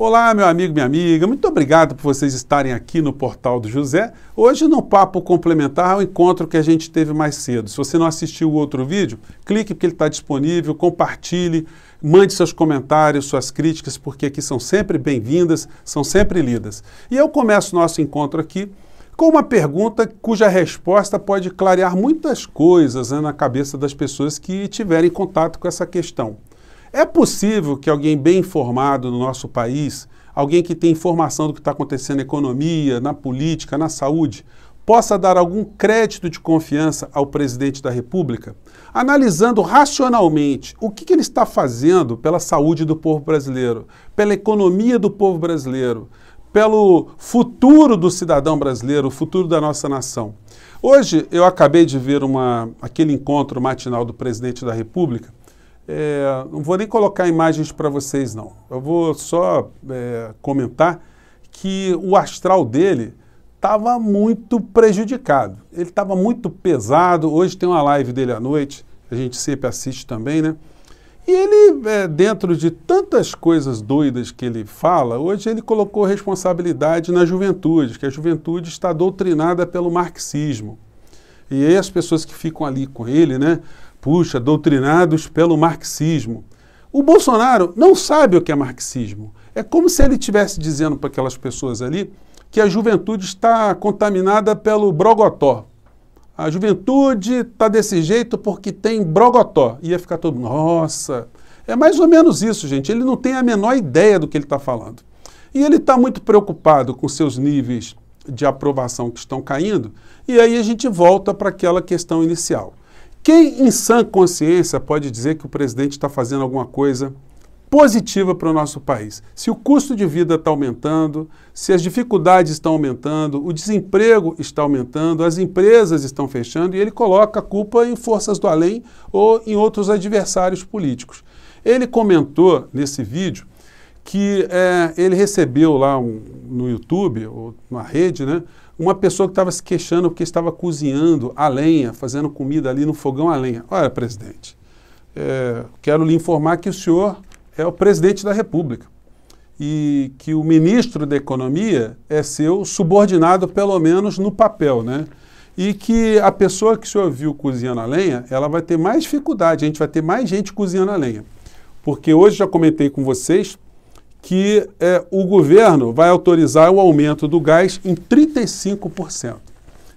Olá, meu amigo, minha amiga. Muito obrigado por vocês estarem aqui no Portal do José. Hoje, no papo complementar ao é encontro que a gente teve mais cedo. Se você não assistiu o outro vídeo, clique porque ele está disponível, compartilhe, mande seus comentários, suas críticas, porque aqui são sempre bem-vindas, são sempre lidas. E eu começo nosso encontro aqui com uma pergunta cuja resposta pode clarear muitas coisas né, na cabeça das pessoas que tiverem contato com essa questão. É possível que alguém bem informado no nosso país, alguém que tem informação do que está acontecendo na economia, na política, na saúde, possa dar algum crédito de confiança ao presidente da República, analisando racionalmente o que, ele está fazendo pela saúde do povo brasileiro, pela economia do povo brasileiro, pelo futuro do cidadão brasileiro, o futuro da nossa nação. Hoje eu acabei de ver uma, aquele encontro matinal do presidente da República é, não vou nem colocar imagens para vocês, não. Eu vou só é, comentar que o astral dele estava muito prejudicado. Ele estava muito pesado. Hoje tem uma live dele à noite, a gente sempre assiste também, né? E ele, é, dentro de tantas coisas doidas que ele fala, hoje ele colocou responsabilidade na juventude, que a juventude está doutrinada pelo marxismo. E aí as pessoas que ficam ali com ele, né? puxa, doutrinados pelo marxismo. O Bolsonaro não sabe o que é marxismo. É como se ele estivesse dizendo para aquelas pessoas ali que a juventude está contaminada pelo brogotó. A juventude está desse jeito porque tem brogotó. Ia ficar todo, nossa. É mais ou menos isso, gente. Ele não tem a menor ideia do que ele está falando. E ele está muito preocupado com seus níveis de aprovação que estão caindo. E aí a gente volta para aquela questão inicial. Quem em sã consciência pode dizer que o presidente está fazendo alguma coisa positiva para o nosso país? Se o custo de vida está aumentando, se as dificuldades estão aumentando, o desemprego está aumentando, as empresas estão fechando e ele coloca a culpa em forças do além ou em outros adversários políticos. Ele comentou nesse vídeo que é, ele recebeu lá um, no YouTube, ou na rede, né? Uma pessoa que estava se queixando porque estava cozinhando a lenha, fazendo comida ali no fogão a lenha. Olha, presidente, é, quero lhe informar que o senhor é o presidente da República e que o ministro da Economia é seu subordinado, pelo menos no papel, né? E que a pessoa que o senhor viu cozinhando a lenha, ela vai ter mais dificuldade, a gente vai ter mais gente cozinhando a lenha. Porque hoje já comentei com vocês que é, o governo vai autorizar o aumento do gás em 35%.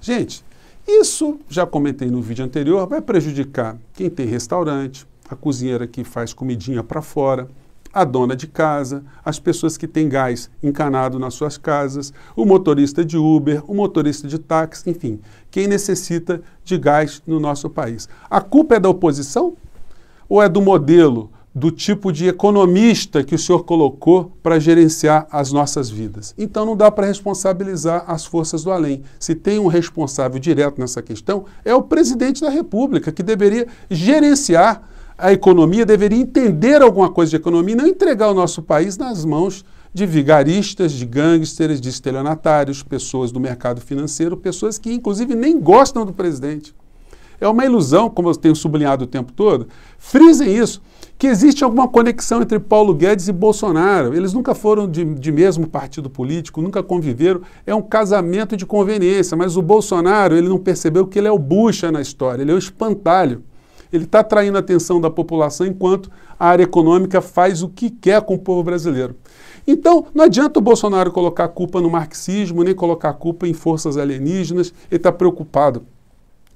Gente, isso já comentei no vídeo anterior, vai prejudicar quem tem restaurante, a cozinheira que faz comidinha para fora, a dona de casa, as pessoas que têm gás encanado nas suas casas, o motorista de Uber, o motorista de táxi, enfim, quem necessita de gás no nosso país. A culpa é da oposição? Ou é do modelo do tipo de economista que o senhor colocou para gerenciar as nossas vidas. Então não dá para responsabilizar as forças do além. Se tem um responsável direto nessa questão, é o presidente da República, que deveria gerenciar a economia, deveria entender alguma coisa de economia e não entregar o nosso país nas mãos de vigaristas, de gangsters, de estelionatários, pessoas do mercado financeiro, pessoas que inclusive nem gostam do presidente é uma ilusão, como eu tenho sublinhado o tempo todo. Frisem isso, que existe alguma conexão entre Paulo Guedes e Bolsonaro. Eles nunca foram de, de mesmo partido político, nunca conviveram. É um casamento de conveniência, mas o Bolsonaro ele não percebeu que ele é o bucha na história, ele é o espantalho. Ele está atraindo a atenção da população enquanto a área econômica faz o que quer com o povo brasileiro. Então, não adianta o Bolsonaro colocar culpa no marxismo, nem colocar culpa em forças alienígenas, ele está preocupado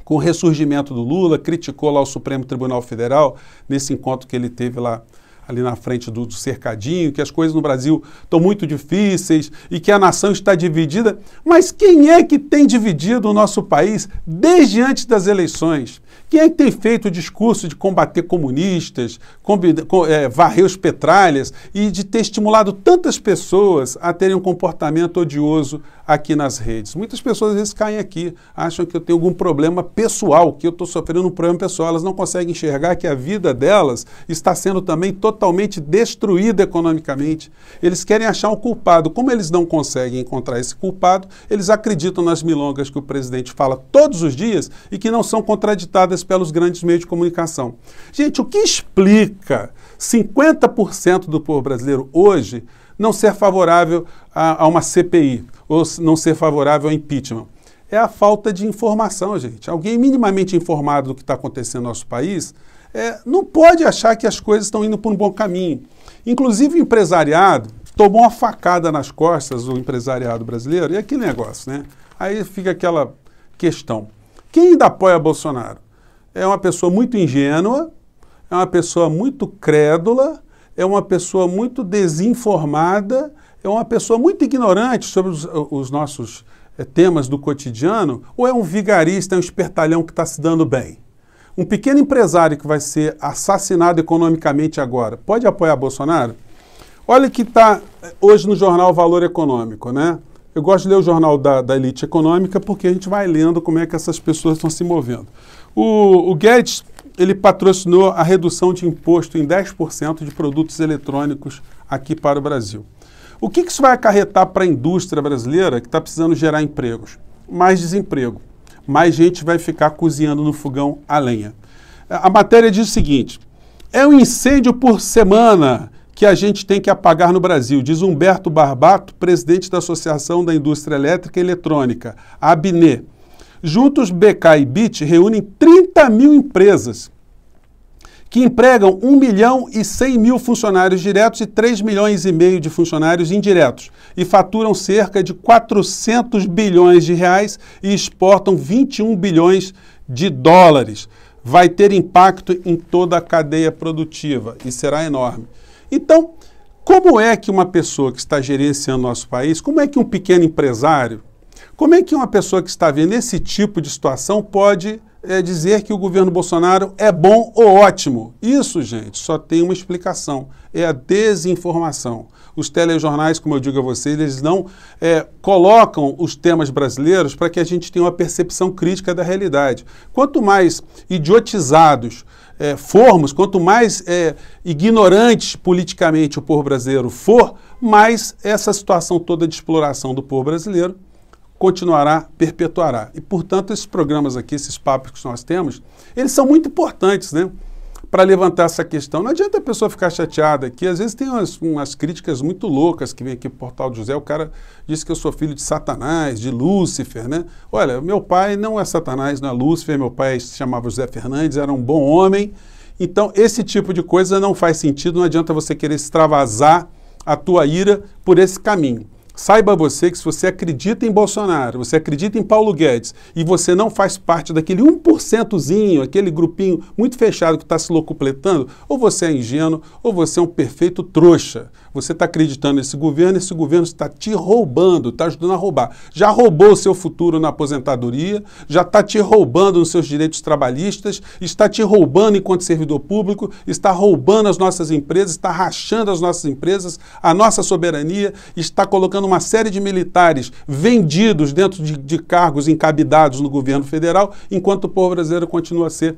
com o ressurgimento do Lula, criticou lá o Supremo Tribunal Federal nesse encontro que ele teve lá ali na frente do, do cercadinho, que as coisas no Brasil estão muito difíceis e que a nação está dividida. Mas quem é que tem dividido o nosso país desde antes das eleições? Quem é que tem feito o discurso de combater comunistas, com, é, varrer os petralhas e de ter estimulado tantas pessoas a terem um comportamento odioso aqui nas redes. Muitas pessoas às vezes caem aqui, acham que eu tenho algum problema pessoal, que eu estou sofrendo um problema pessoal. Elas não conseguem enxergar que a vida delas está sendo também totalmente destruída economicamente. Eles querem achar um culpado. Como eles não conseguem encontrar esse culpado, eles acreditam nas milongas que o presidente fala todos os dias e que não são contraditadas pelos grandes meios de comunicação. Gente, o que explica 50% do povo brasileiro hoje não ser favorável a, a uma CPI? ou não ser favorável ao impeachment? É a falta de informação, gente. Alguém minimamente informado do que está acontecendo no nosso país é, não pode achar que as coisas estão indo por um bom caminho. Inclusive, o empresariado tomou uma facada nas costas, o empresariado brasileiro, e é aquele negócio, né? Aí fica aquela questão. Quem ainda apoia Bolsonaro? É uma pessoa muito ingênua, é uma pessoa muito crédula, é uma pessoa muito desinformada é uma pessoa muito ignorante sobre os, os nossos é, temas do cotidiano, ou é um vigarista, é um espertalhão que está se dando bem? Um pequeno empresário que vai ser assassinado economicamente agora, pode apoiar Bolsonaro? Olha que está eh, hoje no jornal Valor Econômico, né? Eu gosto de ler o jornal da, da, elite econômica porque a gente vai lendo como é que essas pessoas estão se movendo. O, o Guedes, ele patrocinou a redução de imposto em 10% de produtos eletrônicos aqui para o Brasil. O que, isso vai acarretar para a indústria brasileira que está precisando gerar empregos? Mais desemprego. Mais gente vai ficar cozinhando no fogão a lenha. A matéria diz o seguinte: é um incêndio por semana que a gente tem que apagar no Brasil, diz Humberto Barbato, presidente da Associação da Indústria Elétrica e Eletrônica, ABNE. Juntos, BK e BIT reúnem 30 mil empresas que empregam 1 milhão e 100 mil funcionários diretos e 3 milhões e meio de funcionários indiretos e faturam cerca de 400 bilhões de reais e exportam 21 bilhões de dólares. Vai ter impacto em toda a cadeia produtiva e será enorme. Então, como é que uma pessoa que está gerenciando nosso país, como é que um pequeno empresário, como é que uma pessoa que está vendo esse tipo de situação pode é, dizer que o governo Bolsonaro é bom ou ótimo. Isso, gente, só tem uma explicação: é a desinformação. Os telejornais, como eu digo a vocês, eles não é, colocam os temas brasileiros para que a gente tenha uma percepção crítica da realidade. Quanto mais idiotizados é, formos, quanto mais é, ignorantes politicamente o povo brasileiro for, mais essa situação toda de exploração do povo brasileiro continuará, perpetuará. E, portanto, esses programas aqui, esses papos que nós temos, eles são muito importantes, né? Para levantar essa questão. Não adianta a pessoa ficar chateada aqui. Às vezes tem umas, umas críticas muito loucas que vem aqui pro Portal de José. O cara disse que eu sou filho de Satanás, de Lúcifer, né? Olha, meu pai não é Satanás, não é Lúcifer. Meu pai se chamava José Fernandes, era um bom homem. Então, esse tipo de coisa não faz sentido. Não adianta você querer extravasar a tua ira por esse caminho. Saiba você que se você acredita em Bolsonaro, você acredita em Paulo Guedes e você não faz parte daquele 1%zinho, aquele grupinho muito fechado que está se locupletando, ou você é ingênuo ou você é um perfeito trouxa. Você está acreditando nesse governo, esse governo está te roubando, está ajudando a roubar. Já roubou o seu futuro na aposentadoria, já está te roubando nos seus direitos trabalhistas, está te roubando enquanto servidor público, está roubando as nossas empresas, está rachando as nossas empresas, a nossa soberania, está colocando uma série de militares vendidos dentro de, de cargos encabidados no governo federal, enquanto o povo brasileiro continua a ser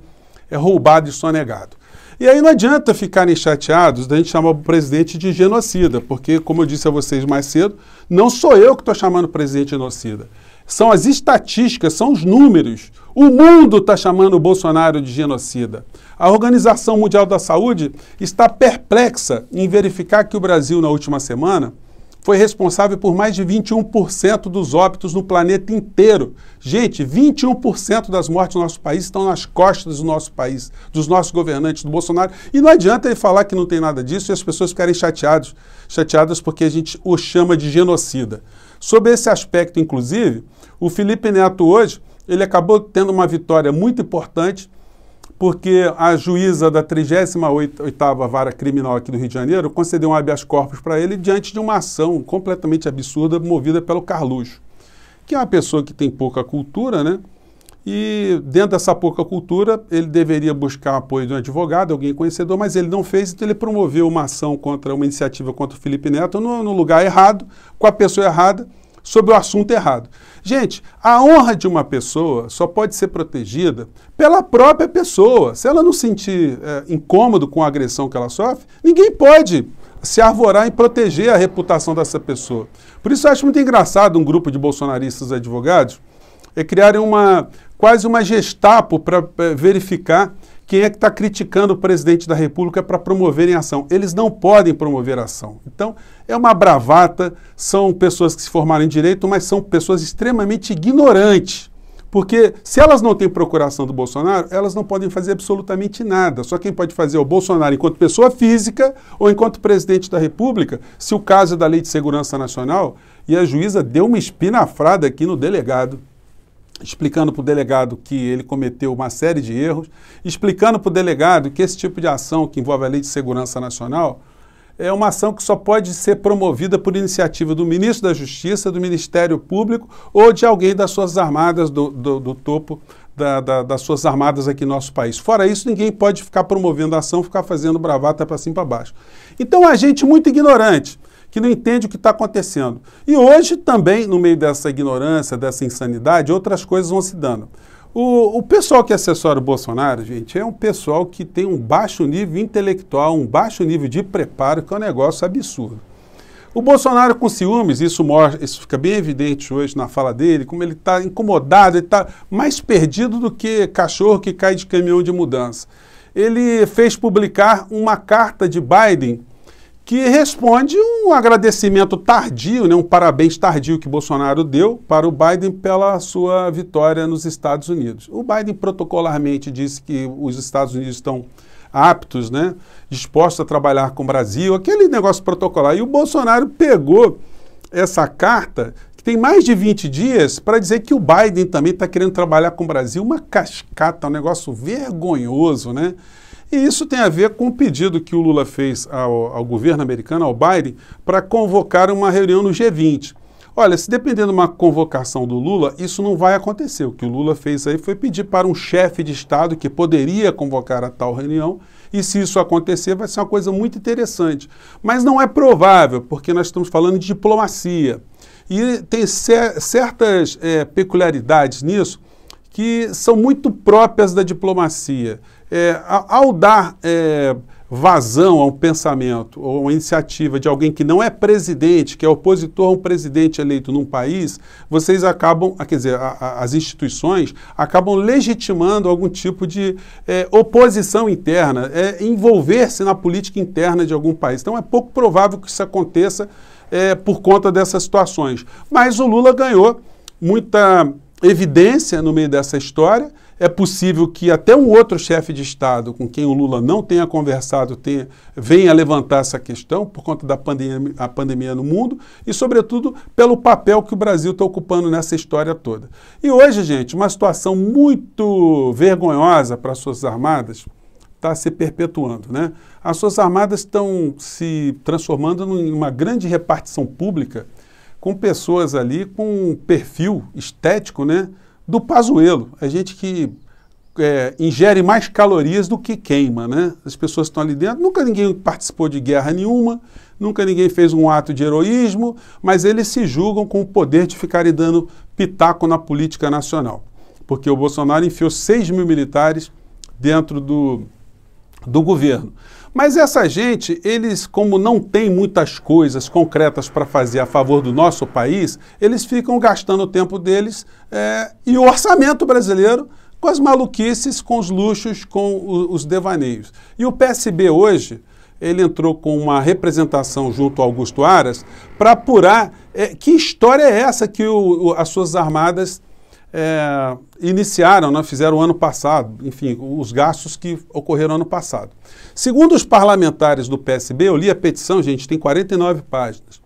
é, roubado e sonegado. E aí não adianta ficarem chateados da gente chamar o presidente de genocida, porque, como eu disse a vocês mais cedo, não sou eu que estou chamando o presidente de genocida. São as estatísticas, são os números. O mundo está chamando o Bolsonaro de genocida. A Organização Mundial da Saúde está perplexa em verificar que o Brasil, na última semana, foi responsável por mais de 21% dos óbitos no planeta inteiro. Gente, 21% das mortes no nosso país estão nas costas do nosso país, dos nossos governantes, do Bolsonaro. E não adianta ele falar que não tem nada disso e as pessoas ficarem chateadas, chateadas porque a gente o chama de genocida. Sobre esse aspecto, inclusive, o Felipe Neto hoje, ele acabou tendo uma vitória muito importante porque a juíza da 38ª Vara Criminal aqui do Rio de Janeiro concedeu um habeas corpus para ele diante de uma ação completamente absurda movida pelo Carluxo, que é uma pessoa que tem pouca cultura, né? E dentro dessa pouca cultura, ele deveria buscar apoio de um advogado, alguém conhecedor, mas ele não fez, então ele promoveu uma ação contra, uma iniciativa contra o Felipe Neto no, no lugar errado, com a pessoa errada, sobre o assunto errado. Gente, a honra de uma pessoa só pode ser protegida pela própria pessoa. Se ela não sentir é, incômodo com a agressão que ela sofre, ninguém pode se arvorar em proteger a reputação dessa pessoa. Por isso, eu acho muito engraçado um grupo de bolsonaristas advogados é criarem uma, quase uma gestapo para é, verificar quem é que está criticando o presidente da República para promoverem ação? Eles não podem promover ação. Então, é uma bravata, são pessoas que se formaram em direito, mas são pessoas extremamente ignorantes. Porque se elas não têm procuração do Bolsonaro, elas não podem fazer absolutamente nada. Só quem pode fazer é o Bolsonaro enquanto pessoa física ou enquanto presidente da República, se o caso é da Lei de Segurança Nacional, e a juíza deu uma espinafrada aqui no delegado explicando para o delegado que ele cometeu uma série de erros, explicando para o delegado que esse tipo de ação que envolve a Lei de Segurança Nacional é uma ação que só pode ser promovida por iniciativa do ministro da Justiça, do Ministério Público ou de alguém das Forças Armadas, do, do, do topo da, da, das Forças Armadas aqui no nosso país. Fora isso, ninguém pode ficar promovendo a ação, ficar fazendo bravata para cima para baixo. Então, a gente muito ignorante que não entende o que está acontecendo. E hoje também, no meio dessa ignorância, dessa insanidade, outras coisas vão se dando. O, o, pessoal que assessora o Bolsonaro, gente, é um pessoal que tem um baixo nível intelectual, um baixo nível de preparo, que é um negócio absurdo. O Bolsonaro com ciúmes, isso, mostra, isso fica bem evidente hoje na fala dele, como ele está incomodado, ele está mais perdido do que cachorro que cai de caminhão de mudança. Ele fez publicar uma carta de Biden que responde um agradecimento tardio, né, um parabéns tardio que Bolsonaro deu para o Biden pela sua vitória nos Estados Unidos. O Biden protocolarmente disse que os Estados Unidos estão aptos, né, dispostos a trabalhar com o Brasil, aquele negócio protocolar. E o Bolsonaro pegou essa carta, que tem mais de 20 dias, para dizer que o Biden também está querendo trabalhar com o Brasil. Uma cascata, um negócio vergonhoso, né? E isso tem a ver com o pedido que o Lula fez ao, ao governo americano, ao Biden, para convocar uma reunião no G20. Olha, se dependendo de uma convocação do Lula, isso não vai acontecer. O que o Lula fez aí foi pedir para um chefe de Estado que poderia convocar a tal reunião, e se isso acontecer, vai ser uma coisa muito interessante. Mas não é provável, porque nós estamos falando de diplomacia. E tem certas é, peculiaridades nisso que são muito próprias da diplomacia. É, ao dar é, vazão a um pensamento ou uma iniciativa de alguém que não é presidente, que é opositor a um presidente eleito num país, vocês acabam, ah, quer dizer, a, a, as instituições acabam legitimando algum tipo de é, oposição interna, é, envolver-se na política interna de algum país. Então é pouco provável que isso aconteça é, por conta dessas situações. Mas o Lula ganhou muita evidência no meio dessa história. É possível que até um outro chefe de Estado com quem o Lula não tenha conversado tenha, venha levantar essa questão por conta da pandemia, a pandemia no mundo e, sobretudo, pelo papel que o Brasil está ocupando nessa história toda. E hoje, gente, uma situação muito vergonhosa para as Forças Armadas está se perpetuando. Né? As Forças Armadas estão se transformando em uma grande repartição pública com pessoas ali com um perfil estético, né? Do Pazuelo. A é gente que é, ingere mais calorias do que queima, né? As pessoas estão ali dentro. Nunca ninguém participou de guerra nenhuma, nunca ninguém fez um ato de heroísmo, mas eles se julgam com o poder de ficarem dando pitaco na política nacional. Porque o Bolsonaro enfiou 6 mil militares dentro do, do governo. Mas essa gente, eles, como não tem muitas coisas concretas para fazer a favor do nosso país, eles ficam gastando o tempo deles é, e o orçamento brasileiro com as maluquices, com os luxos, com os devaneios. E o PSB hoje, ele entrou com uma representação junto ao Augusto Aras para apurar é, que história é essa que o, o, as suas armadas é, iniciaram, né, fizeram ano passado, enfim, os gastos que ocorreram ano passado. Segundo os parlamentares do PSB, eu li a petição, gente, tem 49 páginas.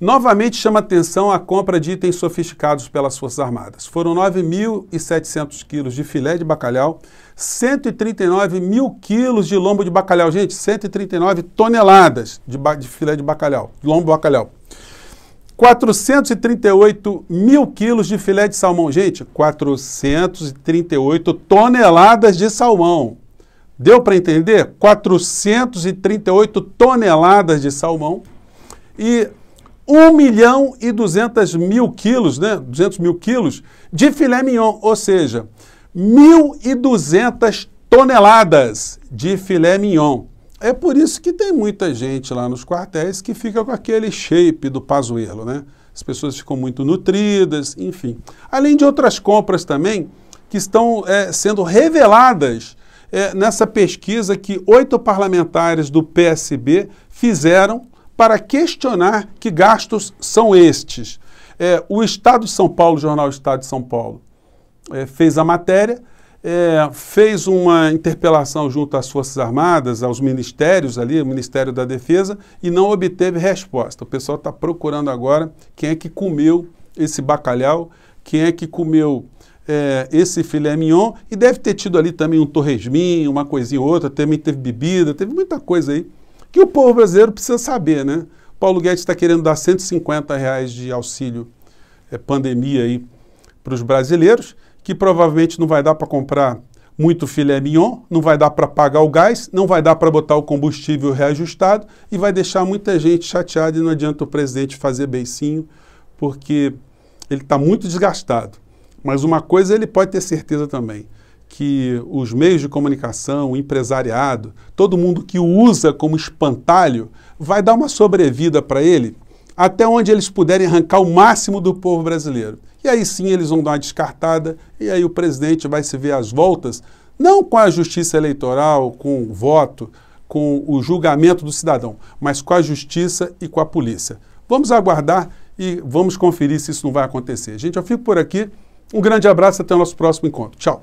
Novamente chama atenção a compra de itens sofisticados pelas Forças Armadas. Foram 9.700 quilos de filé de bacalhau, 139 mil quilos de lombo de bacalhau. Gente, 139 toneladas de, de filé de bacalhau, lombo de bacalhau. 438 mil quilos de filé de salmão. Gente, 438 toneladas de salmão. Deu para entender? 438 toneladas de salmão e 1 milhão e 200 mil quilos, né? 200 mil quilos de filé mignon, ou seja, 1.200 toneladas de filé mignon. É por isso que tem muita gente lá nos quartéis que fica com aquele shape do Pazuello, né? As pessoas ficam muito nutridas, enfim. Além de outras compras também que estão é, sendo reveladas é, nessa pesquisa que oito parlamentares do PSB fizeram para questionar que gastos são estes. É, o Estado de São Paulo, o jornal Estado de São Paulo, é, fez a matéria é, fez uma interpelação junto às Forças Armadas, aos ministérios ali, o Ministério da Defesa, e não obteve resposta. O pessoal está procurando agora quem é que comeu esse bacalhau, quem é que comeu é, esse filé mignon, e deve ter tido ali também um torresminho, uma coisinha ou outra, também teve bebida, teve muita coisa aí, que o povo brasileiro precisa saber, né? Paulo Guedes está querendo dar 150 reais de auxílio é, pandemia aí para os brasileiros, que provavelmente não vai dar para comprar muito filé mignon, não vai dar para pagar o gás, não vai dar para botar o combustível reajustado e vai deixar muita gente chateada e não adianta o presidente fazer beicinho, porque ele está muito desgastado. Mas uma coisa ele pode ter certeza também, que os meios de comunicação, o empresariado, todo mundo que o usa como espantalho, vai dar uma sobrevida para ele até onde eles puderem arrancar o máximo do povo brasileiro. E aí sim eles vão dar uma descartada, e aí o presidente vai se ver às voltas, não com a justiça eleitoral, com o voto, com o julgamento do cidadão, mas com a justiça e com a polícia. Vamos aguardar e vamos conferir se isso não vai acontecer. Gente, eu fico por aqui. Um grande abraço, até o nosso próximo encontro. Tchau.